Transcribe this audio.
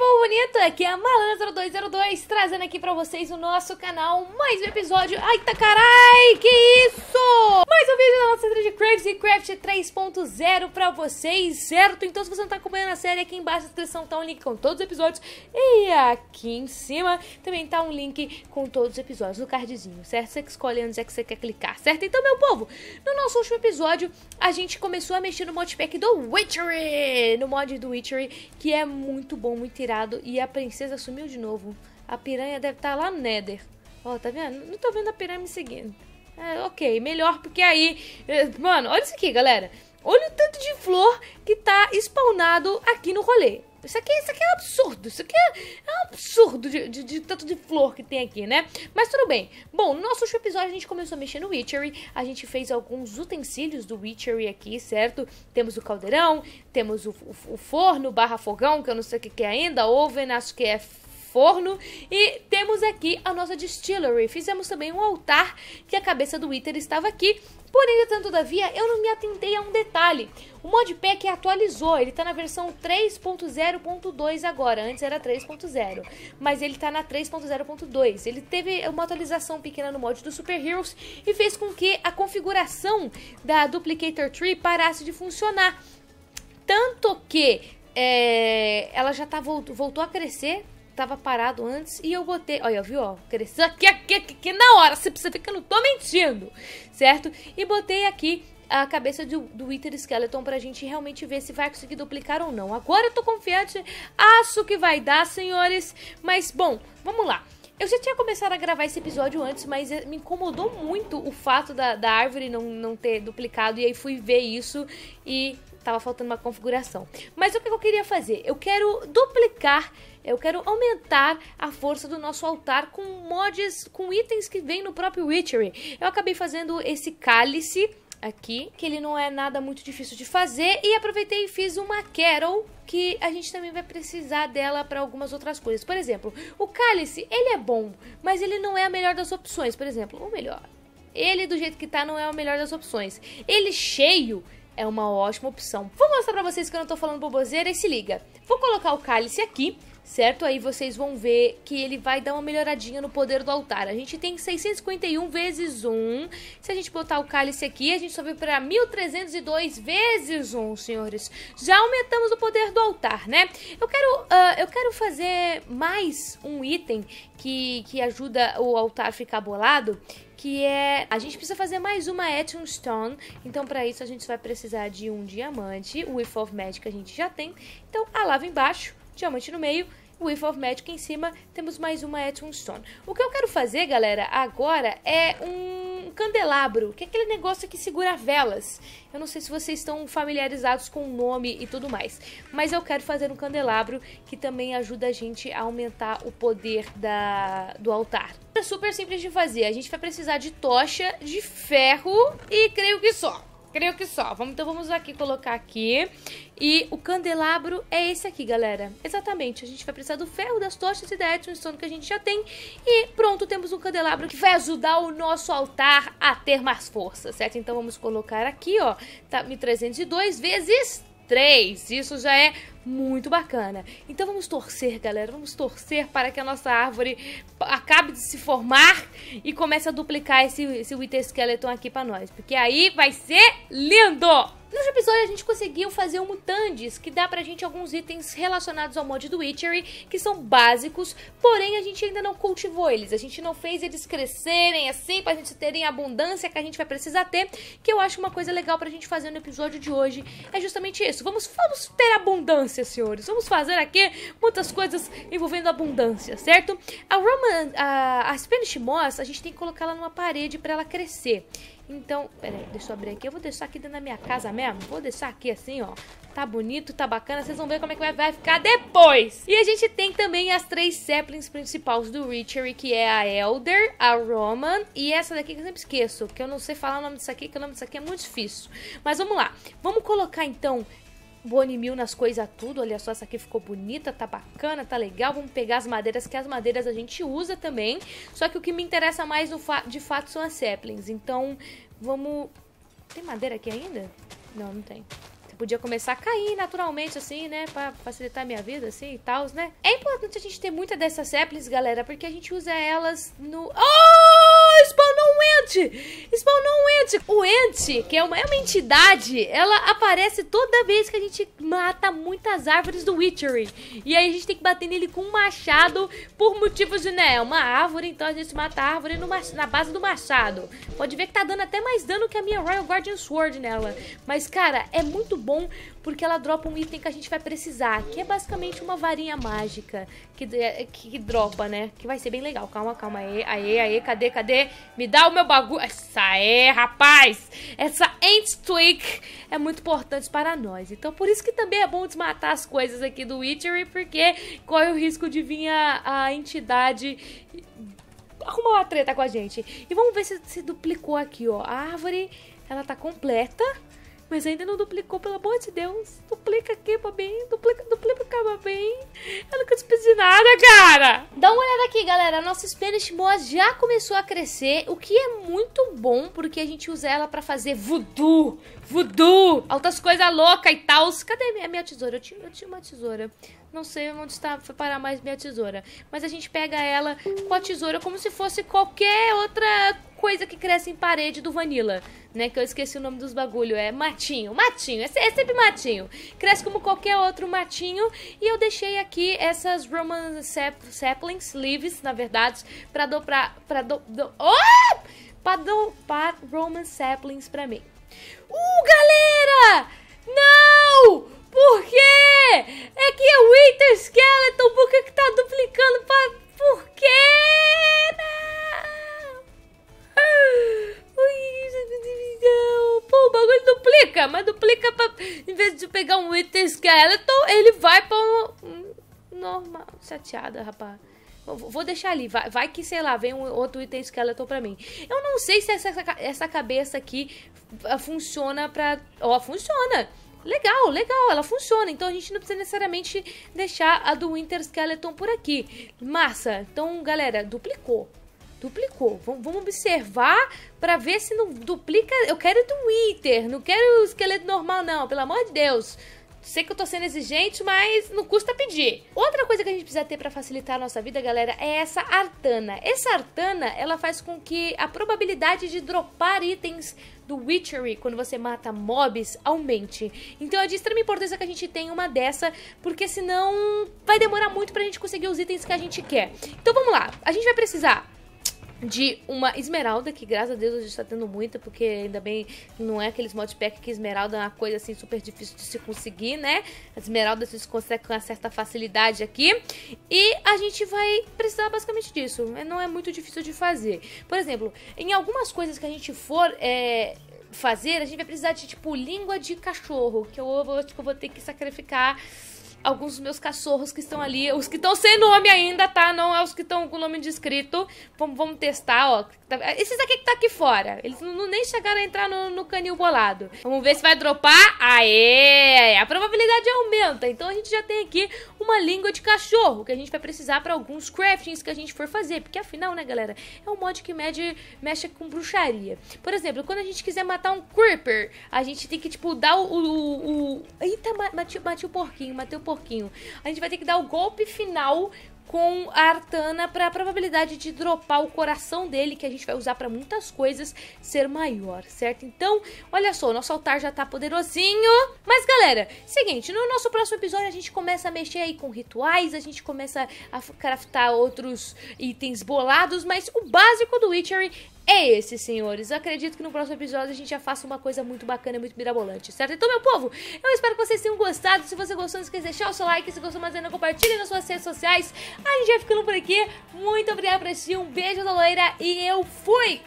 povo bonito, aqui é a Malandro202 trazendo aqui pra vocês o nosso canal mais um episódio. Ai, tá carai, que isso! Mais um vídeo da nossa série de Crazy e Craft 3.0 pra vocês, certo? Então se você não tá acompanhando a série, aqui embaixo na descrição tá um link com todos os episódios e aqui em cima também tá um link com todos os episódios no cardzinho, certo? Você que escolhe onde é que você quer clicar, certo? Então, meu povo, no nosso último episódio a gente começou a mexer no modpack do Witchery, no mod do Witchery, que é muito bom, muito irado e a princesa sumiu de novo. A piranha deve estar tá lá no Nether. Ó, tá vendo? Não tô vendo a piranha me seguindo. É, ok, melhor porque aí. É, mano, olha isso aqui, galera. Olha o tanto de flor que tá spawnado aqui no rolê. Isso aqui, isso aqui é um absurdo. Isso aqui é, é, um absurdo de, de, de, tanto de flor que tem aqui, né? Mas tudo bem. Bom, no nosso episódio a gente começou a mexer no Witchery. A gente fez alguns utensílios do Witchery aqui, certo? Temos o caldeirão, temos o, o, o forno barra fogão, que eu não sei o que, que é ainda. Oven, acho que é forno. E temos aqui a nossa distillery. Fizemos também um altar que a cabeça do Wither estava aqui. Porém, entretanto, todavia, eu não me atentei a um detalhe. O Modpack atualizou, ele está na versão 3.0.2 agora, antes era 3.0, mas ele está na 3.0.2. Ele teve uma atualização pequena no mod do Super Heroes e fez com que a configuração da Duplicator Tree parasse de funcionar. Tanto que é, ela já tá, voltou a crescer tava parado antes e eu botei. Olha, viu? Ó, cresceu aqui, aqui, aqui, aqui na hora. Você precisa ver que eu não tô mentindo, certo? E botei aqui a cabeça do, do Wither Skeleton pra gente realmente ver se vai conseguir duplicar ou não. Agora eu tô confiante, acho que vai dar, senhores. Mas, bom, vamos lá. Eu já tinha começado a gravar esse episódio antes, mas eh, me incomodou muito o fato da, da árvore não, não ter duplicado. E aí fui ver isso e tava faltando uma configuração. Mas o que eu queria fazer? Eu quero duplicar eu quero aumentar a força do nosso altar com mods, com itens que vem no próprio Witchery. Eu acabei fazendo esse cálice aqui, que ele não é nada muito difícil de fazer, e aproveitei e fiz uma Carol, que a gente também vai precisar dela para algumas outras coisas. Por exemplo, o cálice, ele é bom, mas ele não é a melhor das opções, por exemplo, ou melhor, ele do jeito que tá não é a melhor das opções. Ele cheio é uma ótima opção. Vou mostrar pra vocês que eu não tô falando boboseira e se liga. Vou colocar o cálice aqui certo? Aí vocês vão ver que ele vai dar uma melhoradinha no poder do altar. A gente tem 651 vezes 1. Se a gente botar o cálice aqui, a gente sobe para 1302 vezes 1, senhores. Já aumentamos o poder do altar, né? Eu quero, uh, eu quero fazer mais um item que, que ajuda o altar a ficar bolado, que é a gente precisa fazer mais uma Etching Stone. Então, para isso, a gente vai precisar de um diamante. O If of Magic a gente já tem. Então, a lava embaixo, diamante no meio Whiff of Magic em cima, temos mais uma Etching Stone. O que eu quero fazer, galera, agora é um candelabro, que é aquele negócio que segura velas. Eu não sei se vocês estão familiarizados com o nome e tudo mais, mas eu quero fazer um candelabro que também ajuda a gente a aumentar o poder da, do altar. É super simples de fazer, a gente vai precisar de tocha, de ferro e creio que só. Creio que só. Vamos, então vamos aqui colocar aqui. E o candelabro é esse aqui, galera. Exatamente. A gente vai precisar do ferro, das tochas e da Edmondstone que a gente já tem. E pronto, temos um candelabro que vai ajudar o nosso altar a ter mais força, certo? Então vamos colocar aqui, ó. Tá, 1302 vezes 3. Isso já é muito bacana. Então vamos torcer, galera, vamos torcer para que a nossa árvore acabe de se formar e comece a duplicar esse, esse Wither Skeleton aqui para nós, porque aí vai ser lindo! No episódio a gente conseguiu fazer o Mutandis, que dá pra gente alguns itens relacionados ao mod do Witchery, que são básicos, porém a gente ainda não cultivou eles, a gente não fez eles crescerem assim, pra gente terem a abundância que a gente vai precisar ter, que eu acho uma coisa legal pra gente fazer no episódio de hoje, é justamente isso, vamos, vamos ter abundância abundância, senhores. Vamos fazer aqui muitas coisas envolvendo abundância, certo? A Roman, a, a Spanish Moss, a gente tem que colocar ela numa parede para ela crescer. Então, peraí, deixa eu abrir aqui. Eu vou deixar aqui dentro da minha casa mesmo. Vou deixar aqui assim, ó. Tá bonito, tá bacana. Vocês vão ver como é que vai ficar depois. E a gente tem também as três saplings principais do Richard, que é a Elder, a Roman e essa daqui que eu sempre esqueço, que eu não sei falar o nome disso aqui, que o nome disso aqui é muito difícil. Mas vamos lá. Vamos colocar, então, Boni mil nas coisas tudo. Olha só, essa aqui ficou bonita, tá bacana, tá legal. Vamos pegar as madeiras, que as madeiras a gente usa também. Só que o que me interessa mais, fa de fato, são as saplings. Então, vamos... Tem madeira aqui ainda? Não, não tem podia começar a cair naturalmente, assim, né? Pra facilitar a minha vida, assim, e tal, né? É importante a gente ter muita dessas saplings, galera, porque a gente usa elas no... Oh! spawnou um ente! Spawnou um ente! O ente, que é uma, é uma entidade, ela aparece toda vez que a gente mata muitas árvores do Witchery. E aí a gente tem que bater nele com um machado por motivos de, né, é uma árvore, então a gente mata a árvore no, na base do machado. Pode ver que tá dando até mais dano que a minha Royal Guardian Sword nela. Mas, cara, é muito bom porque ela dropa um item que a gente vai precisar, que é basicamente uma varinha mágica que, que, é, que dropa, né? Que vai ser bem legal. Calma, calma. Aê, aê, aê. Cadê, cadê? me dá o meu bagulho. Essa é, rapaz! Essa Tweak é muito importante para nós. Então por isso que também é bom desmatar as coisas aqui do Witchery, porque corre o risco de vir a, a entidade arrumar uma treta com a gente. E vamos ver se se duplicou aqui, ó. A árvore, ela tá completa mas ainda não duplicou, pelo amor de Deus. Duplica aqui, bem, duplica, duplica, bem. Eu nunca te pedi nada, cara. Dá uma olhada aqui, galera. Nossa Spanish Boa já começou a crescer, o que é muito bom, porque a gente usa ela para fazer voodoo, voodoo, altas coisas loucas e tal. Cadê a minha, minha tesoura? Eu tinha, eu tinha uma tesoura. Não sei onde está, foi parar mais minha tesoura. Mas a gente pega ela com a tesoura como se fosse qualquer outra coisa que cresce em parede do Vanilla, né? Que eu esqueci o nome dos bagulho. É matinho, matinho, é, é sempre matinho. Cresce como qualquer outro matinho. E eu deixei aqui essas Roman sap, saplings, leaves, na verdade, pra do... pra... do... do oh! Pra dopar Roman saplings pra mim. Uh, galera! Não! Por quê? É que é Winter's vai pra um. Normal. Chateada, rapaz. Vou deixar ali. Vai, vai, que, sei lá, vem um outro item esqueleto pra mim. Eu não sei se essa, essa cabeça aqui ah, funciona pra. Ó, oh, funciona! Legal, legal, ela funciona. Então a gente não precisa necessariamente deixar a do Winter Skeleton por aqui. Massa. Então, galera, duplicou. Duplicou. Vamos, vamos observar para ver se não duplica. Eu quero do Winter, não quero o esqueleto normal, não. Pelo amor de Deus. Sei que eu tô sendo exigente, mas não custa pedir. Outra coisa que a gente precisa ter para facilitar a nossa vida, galera, é essa artana. Essa artana, ela faz com que a probabilidade de dropar itens do Witchery quando você mata mobs aumente. Então é de extrema importância que a gente tenha uma dessa, porque senão vai demorar muito pra gente conseguir os itens que a gente quer. Então vamos lá. A gente vai precisar de uma esmeralda, que graças a Deus a gente tá tendo muita, porque ainda bem não é aqueles modpack que esmeralda é uma coisa assim super difícil de se conseguir, né? As esmeraldas se consegue com uma certa facilidade aqui. E a gente vai precisar basicamente disso. É, não é muito difícil de fazer. Por exemplo, em algumas coisas que a gente for é fazer, a gente vai precisar de, tipo, língua de cachorro, que eu, acho que eu vou ter que sacrificar alguns dos meus cachorros que estão ali. Os que estão sem nome ainda, tá? Não é os que estão com nome de Vamos, vamos testar, ó. Esses aqui que tá aqui fora. Eles não, nem chegaram a entrar no, no canil bolado. Vamos ver se vai dropar. Aê! A probabilidade aumenta. Então a gente já tem aqui uma língua de cachorro que a gente vai precisar para alguns craftings que a gente for fazer. Porque afinal, né, galera? É um mod que mede, mexe com bruxaria. Por exemplo, quando a gente quiser matar um creeper, a gente tem que, tipo, dar o... o, o... Eita, mate, o porquinho, matei o porquinho porquinho. A gente vai ter que dar o golpe final com a Artana para a probabilidade de dropar o coração dele, que a gente vai usar para muitas coisas, ser maior, certo? Então, olha só, nosso altar já tá poderosinho. Mas galera, seguinte, no nosso próximo episódio a gente começa a mexer aí com rituais, a gente começa a craftar outros itens bolados, mas o básico do Witchery é esse, senhores. Eu acredito que no próximo episódio a gente já faça uma coisa muito bacana, muito mirabolante, certo? Então, meu povo, eu espero que vocês tenham gostado. Se você gostou, não esqueça de deixar o seu like. Se gostou mais ainda, compartilhe nas suas redes sociais. A gente vai ficando por aqui. Muito obrigada por assistir. Um beijo da loira e eu fui!